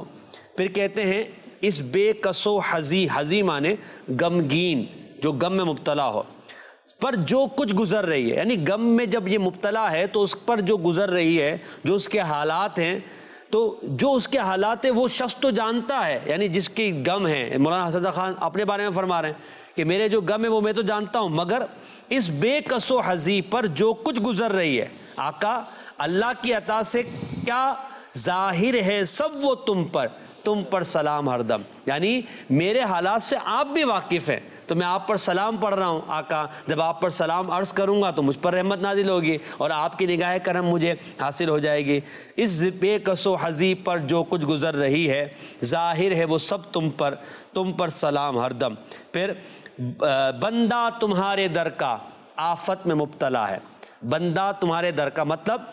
फिर कहते हैं इस बेकसो हजी हजी माने गमगीन जो गम में मुबतला हो पर जो कुछ गुजर रही है यानी गम में जब ये मुबतला है तो उस पर जो गुजर रही है जो उसके हालात हैं तो जो उसके हालात है वो शख्स तो जानता है यानी जिसकी गम है मौलाना हसदा खान अपने बारे में फरमा रहे हैं कि मेरे जो गम है वो मैं तो जानता हूँ मगर इस बेकसो हजी पर जो कुछ गुजर रही है आका अल्लाह की अता से क्या जाहिर है सब वो तुम पर तुम पर सलाम हरदम यानी मेरे हालात से आप भी वाकिफ़ हैं तो मैं आप पर सलाम पढ़ रहा हूँ आका जब आप पर सलाम अर्ज़ करूँगा तो मुझ पर रहमत नाजिल होगी और आपकी निगाह करम मुझे हासिल हो जाएगी इस बेकसो हजीब पर जो कुछ गुजर रही है ज़ाहिर है वो सब तुम पर तुम पर सलाम हरदम फिर बंदा तुम्हारे दर का आफत में मुबतला है बंदा तुम्हारे दर का मतलब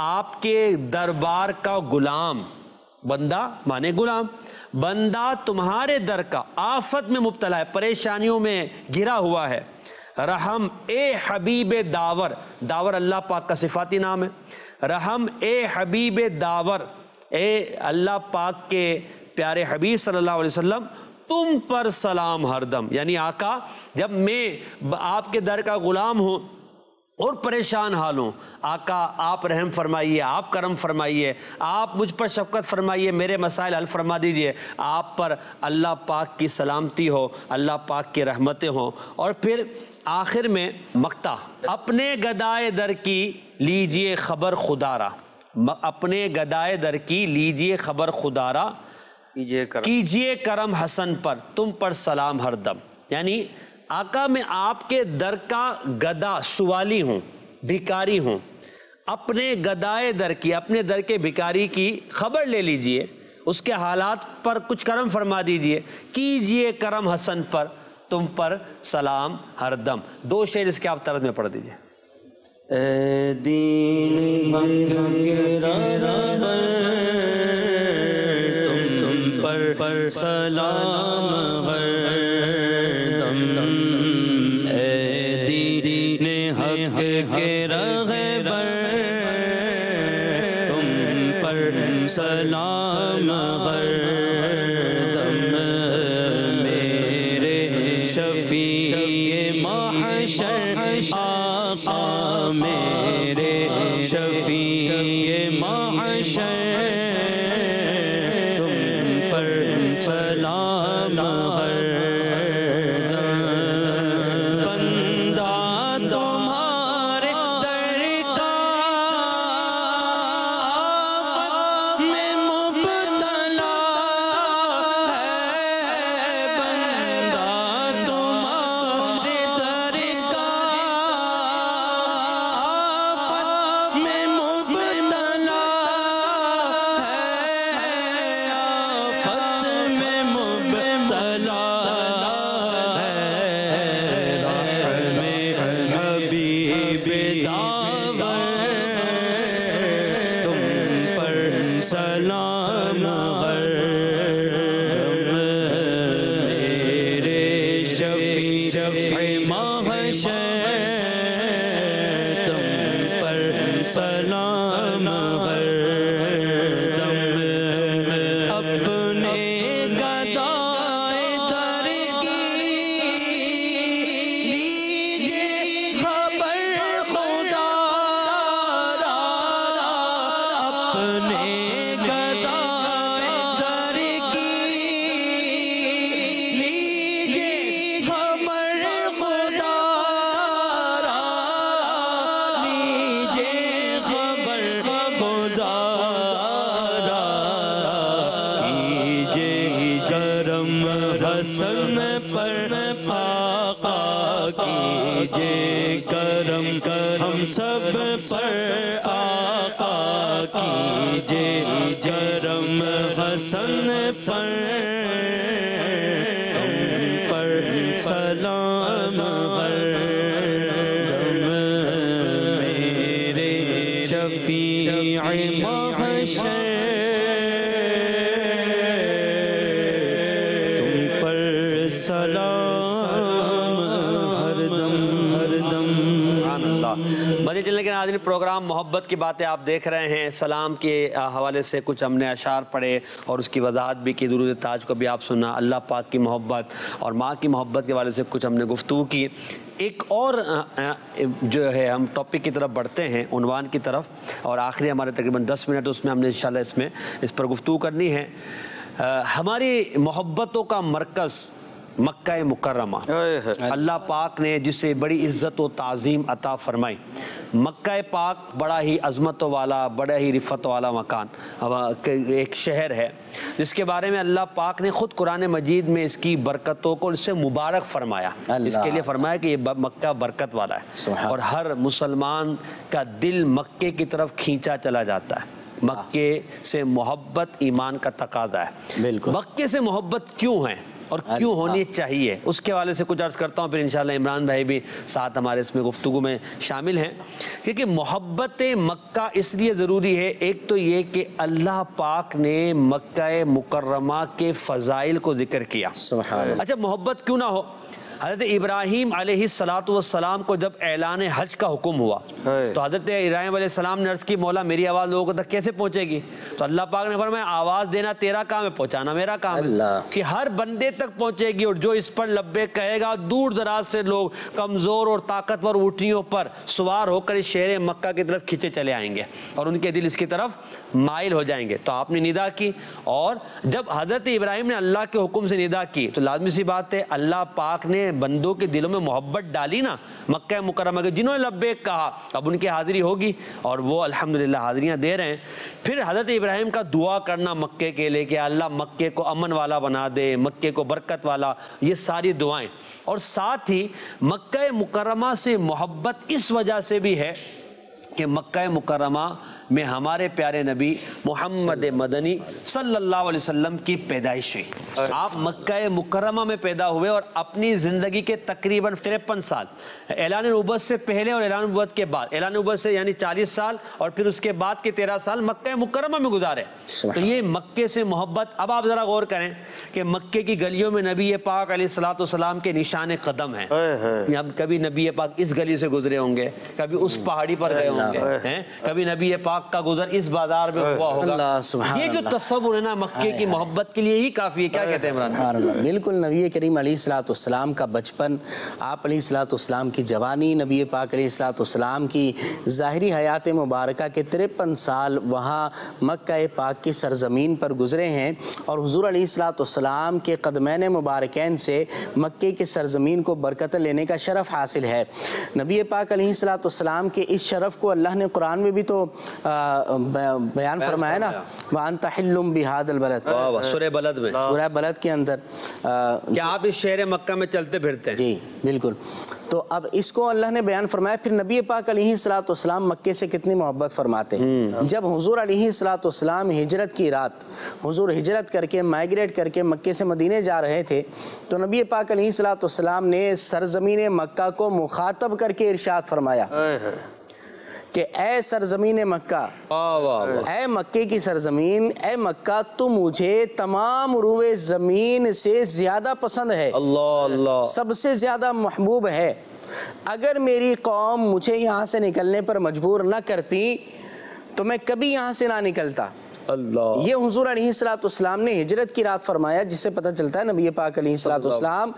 आपके दरबार का गुलाम बंदा माने गुलाम बंदा तुम्हारे दर का आफत में मुबतला है परेशानियों में घिरा हुआ है रहम ए हबीब दावर दावर अल्लाह पाक का सिफाती नाम है रहम ए हबीब दावर ए अल्लाह पाक के प्यारे हबीब सल्लल्लाहु अलैहि वसल्लम तुम पर सलाम हरदम यानी आका जब मैं आपके दर का ग़ुलाम हूँ और परेशान हाल हूँ आका आप रहम फरमाइए आप करम फरमाइए आप मुझ पर शफकत फरमाइए मेरे मसाइल हल फरमा दीजिए आप पर अल्लाह पाक की सलामती हो अल्लाह पाक की रहमतें हों और फिर आखिर में मक्ता अपने गदाए दर की लीजिए खबर खुदारा अपने गदाए दर की लीजिए खबर खुदारा कीजिए करम हसन पर तुम पर सलाम हरदम यानी आका मैं आपके दर का गदा सुवाली हूं भिकारी हूं अपने गदाए दर की अपने दर के भिकारी की खबर ले लीजिए उसके हालात पर कुछ करम फरमा दीजिए कीजिए करम हसन पर तुम पर सलाम हरदम दो शेर इसके आप तरज में पढ़ दीजिए दीन तुम, पर सलाम हर हसन पर प्रोग्राम मोहब्बत की बातें आप देख रहे हैं सलाम के हवाले से कुछ हमने अशार पढ़े और उसकी वजाहत भी की दुरुद ताज को भी आप सुना अल्लाह पाक की मोहब्बत और माँ की मोहब्बत के हवाले से कुछ हमने गुफ्तु की एक और जो है हम टॉपिक की तरफ बढ़ते हैं उनवान की तरफ और आखिरी हमारे तकरीबन दस मिनट उसमें हमने इन इसमें इस पर गुफ्तु करनी है हमारी मोहब्बतों का मरकज़ मक्का मुकरमा अल्लाह पाक ने जिसे बड़ी इज़्ज़त व तज़ीम अता फ़रमाई मक्का पाक बड़ा ही अजमत वाला बड़ा ही रिफत वाला मकान एक शहर है जिसके बारे में अल्लाह पाक ने ख़ुद कुरान मजीद में इसकी बरकतों को इससे मुबारक फरमाया इसके लिए फरमाया कि ये मक्का बरकत वाला है और हर मुसलमान का दिल मक्के की तरफ खींचा चला जाता है मक्के से मोहब्बत ईमान का तकाजा है मक्के से मोहब्बत क्यों है और क्यों होनी चाहिए उसके हवाले से कुछ अर्ज़ करता हूँ फिर इंशाल्लाह इमरान भाई भी साथ हमारे इसमें गुफ्तु में शामिल हैं क्योंकि मोहब्बत मक्का इसलिए ज़रूरी है एक तो ये कि अल्लाह पाक ने मक्का मुकर्रमा के फ़जाइल को ज़िक्र किया अच्छा मोहब्बत क्यों ना हो हज़रत इब्राहिम सलाम को जब ऐलान हज का हुक्म हुआ तो हज़रत इब्राहिम सलाम ने अर्ज़ की मौला मेरी आवाज़ लोगों तक कैसे पहुंचेगी तो अल्लाह पाक ने फरमाया आवाज़ देना तेरा काम है पहुंचाना मेरा काम है कि हर बंदे तक पहुंचेगी और जो इस पर लब्बे कहेगा दूर दराज से लोग कमज़ोर और ताकतवर उठियों पर सवार होकर इस शेर मक्का की तरफ खींचे चले आएंगे और उनके दिल इसकी तरफ माइल हो जाएंगे तो आपने निदा की और जब हज़रत इब्राहिम ने अल्लाह के हुक्म से निदा की तो लाजमी सी बात है अल्लाह पाक ने बंदों के दिलों में मोहब्बत डाली ना मक्का मुकरमा के जिन्होंने लब्बेक कहा अब उनकी हाज़िरी होगी और वो अल्हम्दुलिल्लाह हाज़िरियाँ दे रहे हैं फिर हज़रत इब्राहिम का दुआ करना मक्के के लिए कि अल्लाह मक्के को अमन वाला बना दे मक्के को बरकत वाला ये सारी दुआएँ और साथ ही मक्का मुकरमा से मोहब्बत इस वजह से भी है कि मक्का मुकरमा में हमारे प्यारे नबी मोहम्मद मदनी सल्लल्लाहु अलैहि वसल्लम की पैदाइश हुई आप मक्का मुकरमा में पैदा हुए और अपनी ज़िंदगी के तकरीबन तिरपन साल एलान उबत से पहले और एलान उबत के बाद एलान उबत से यानी चालीस साल और फिर उसके बाद के तेरह साल मक्का मुकरमा में गुजारे तो ये मक्के से मोहब्बत अब आप ज़रा गौर करें कि मक्के की गलियों में नबी पाक सलाम के निशान कदम हैं हम कभी नबी पाक इस गली से गुजरे होंगे कभी उस पहाड़ी पर गए होंगे होंगे कभी नबी पाक का गुजर इस बाजार में हुआ होगा ये जो तस्वुर है ना मक्के की मोहब्बत के लिए ही काफ़ी है क्या कहते हैं बिल्कुल नबी करीम सलाम का बचपन आप सलाम की जवानी नबी पाक सलाम की ज़ाहरी हयात मुबारक के तिरपन साल वहाँ मक्का पाक की सरजमीन पर गुजरे हैं और हजूर सलाम के कदमैन मुबारक से मक्के की सरजमीन को बरकत लेने का शरफ़ हासिल है नबी पाक सलाम के इस शरफ़ को अल्लाह ने कुरान में भी तो बयान फरमाया ना वान तहिल्लुम बिहाद अलबलद सुरह बलद में हाँ। सुरह बलद के अंदर क्या आप इस शहर मक्का में चलते फिरते हैं जी बिल्कुल तो अब इसको अल्लाह ने बयान फरमाया फिर नबी पाक सलाम मक्के से कितनी मोहब्बत फरमाते हैं हम्म। हाँ। जब हजूर सलाम हिजरत की रात हुजूर हिजरत करके माइग्रेट करके मक्के से मदीने जा रहे थे तो नबी पाक सलाम ने सरजमीन मक्का को मुखातब करके इरशाद फरमाया कि ए सरजमीन मक्का ए मक्के की सरजमीन ए मक्का तू मुझे तमाम रुए ज़मीन से ज़्यादा पसंद है अल्लाह अल्लाह सबसे ज़्यादा महबूब है अगर मेरी कौम मुझे यहाँ से निकलने पर मजबूर ना करती तो मैं कभी यहाँ से ना निकलता अल्लाह ये हजूर अलीसलाम ने हिजरत की रात फरमाया जिससे पता चलता है नबी पाक अलीसलाम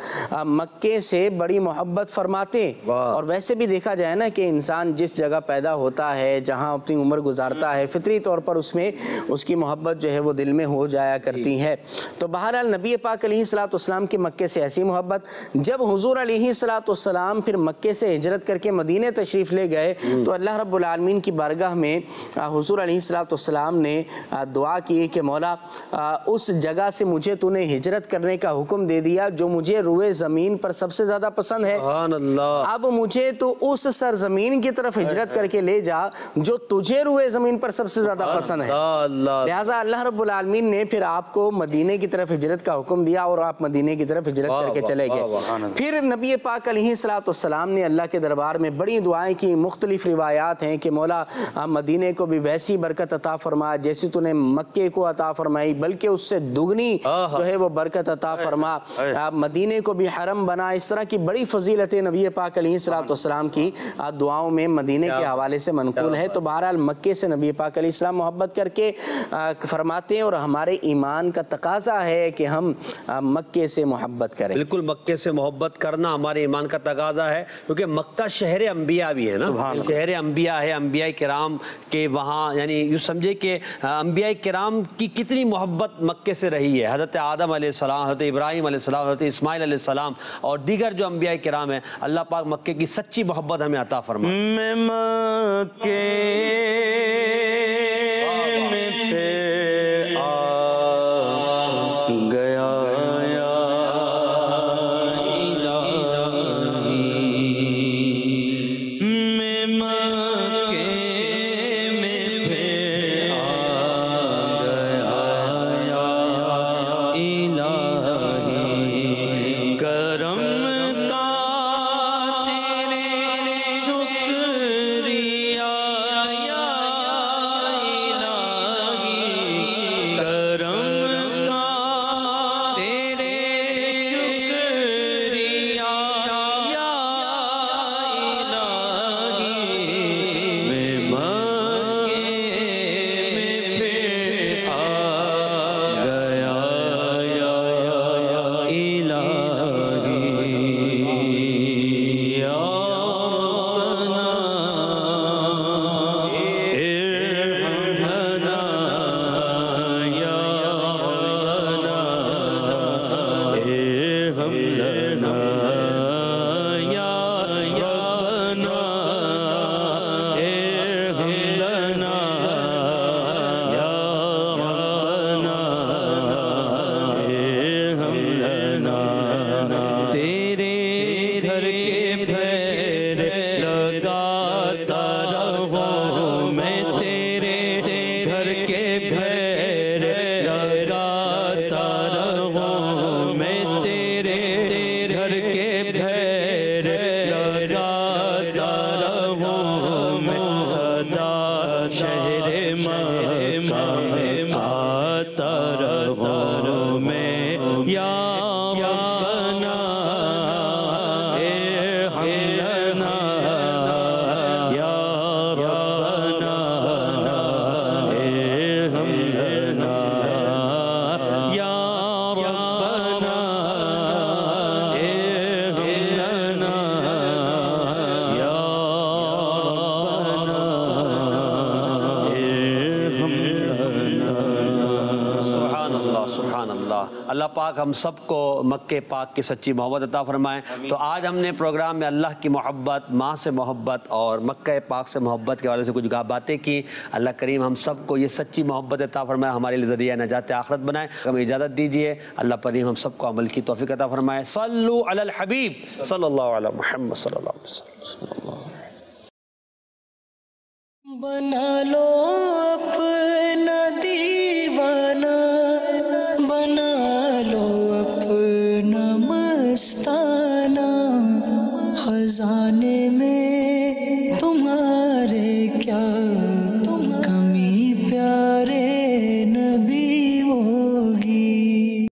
मक्के से बड़ी मोहब्बत फरमाते और वैसे भी देखा जाए ना कि इंसान जिस जगह पैदा होता है जहाँ अपनी उम्र गुजारता है फितरी तौर पर उसमें उसकी मोहब्बत जो है वो दिल में हो जाया करती है तो बहरहाल नबी पाक अलीसलाम के मक्के से ऐसी मोहब्बत जब हजूर अलीसलाम फिर मक्के से हिजरत करके मदीने तशरीफ़ ले गए हम्म। तो अल्लाह रबालमीन की बारगाह में हजूर अलीसलाम ने दुआ की कि मौला उस जगह से मुझे तूने हिजरत करने का हुक्म दे दिया जो मुझे रुए ज़मीन पर सबसे ज़्यादा पसंद है अब मुझे तो उस सरजमीन की तरफ हिजरत करके ले जा जो तुझे रुए ज़मीन पर सबसे ज़्यादा पसंद है लिहाजा अल्लाह रबालमीन ने फिर आपको मदीने की तरफ हिजरत का हुक्म दिया और आप मदीने की तरफ हिजरत करके चले गए फिर नबी पाक सलाम ने अल्लाह के दरबार में बड़ी दुआएं की मुख्तलिफ रिवायात हैं कि मौला मदीने को भी वैसी बरकत अता फरमा जैसी तो ने मक्के को अता फरमाई बल्कि उससे दुगनी जो है वो बरकत अता फरमा आप मदीने को भी हरम बना इस तरह की बड़ी फजीलतें नबी पाक सलाम की दुआओं में मदीने के हवाले से मनकूल है तो बहरहाल मक्के से नबी पाक सलाम मोहब्बत करके फरमाते हैं और हमारे ईमान का तकाजा है कि हम मक्के से मोहब्बत करें बिल्कुल मक्के से मोहब्बत करना हमारे ईमान का तकाजा है क्योंकि मक्का शहर अम्बिया भी है ना शहर अम्बिया है अम्बिया कराम के वहाँ यानी यूँ समझे कि अम्बिया अम्बिया कराम की कितनी मोहब्बत मक्के से रही है हज़रत आदम आसमाम हज़रत इब्राहिम आसमाम हज़रत इसमाइल आसमाम और दीगर जो अम्बिया कराम है अल्लाह पाक मक्के की सच्ची मोहब्बत हमें अता फरमा da, da, सबको मक्के पाक की सच्ची मोहब्बत अता फरमाएँ तो आज हमने प्रोग्राम में अल्लाह की मोहब्बत माँ से मोहब्बत और मक्के पाक से मोहब्बत के वाले से कुछ बातें की अल्लाह करीम हम सबको ये सच्ची मोहब्बत अता फरमाए हमारे लिए ज़रिया नजात आखरत बनाए हमें इजाज़त दीजिए अल्लाह करीम हम सबको अमल की तोफ़ी अता फरमाए सल्लु अल हबीब सल्ला महमद सल्ला